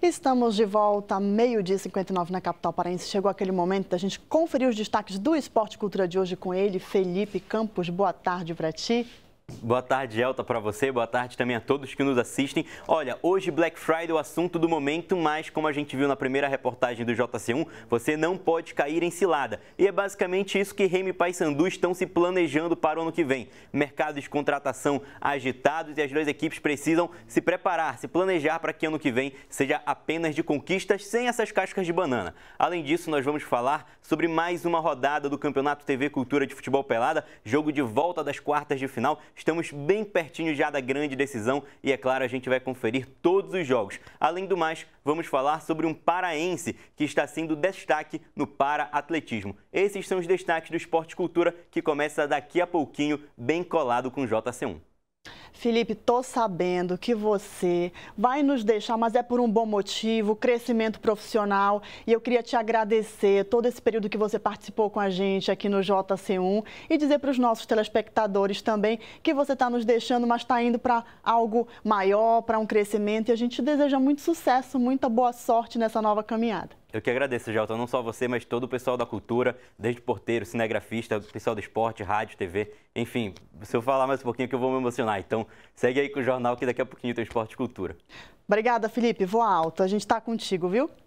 Estamos de volta, meio-dia 59 na capital paraense. Chegou aquele momento da gente conferir os destaques do Esporte Cultura de hoje com ele, Felipe Campos. Boa tarde para ti. Boa tarde, Elta, para você. Boa tarde também a todos que nos assistem. Olha, hoje Black Friday é o assunto do momento, mas como a gente viu na primeira reportagem do JC1, você não pode cair em cilada. E é basicamente isso que Remy Paysandu estão se planejando para o ano que vem. Mercados de contratação agitados e as duas equipes precisam se preparar, se planejar para que ano que vem seja apenas de conquistas sem essas cascas de banana. Além disso, nós vamos falar sobre mais uma rodada do Campeonato TV Cultura de Futebol Pelada, jogo de volta das quartas de final. Estamos bem pertinho já da grande decisão e, é claro, a gente vai conferir todos os jogos. Além do mais, vamos falar sobre um paraense que está sendo destaque no para-atletismo. Esses são os destaques do Esporte Cultura que começa daqui a pouquinho, bem colado com o JC1. Felipe, tô sabendo que você vai nos deixar, mas é por um bom motivo, crescimento profissional. E eu queria te agradecer todo esse período que você participou com a gente aqui no JC1 e dizer para os nossos telespectadores também que você está nos deixando, mas está indo para algo maior, para um crescimento. E a gente deseja muito sucesso, muita boa sorte nessa nova caminhada. Eu que agradeço, Jota, não só você, mas todo o pessoal da cultura, desde porteiro, cinegrafista, pessoal do esporte, rádio, TV, enfim, se eu falar mais um pouquinho que eu vou me emocionar. Então, segue aí com o jornal que daqui a pouquinho tem esporte e cultura. Obrigada, Felipe. Voa alto. A gente está contigo, viu?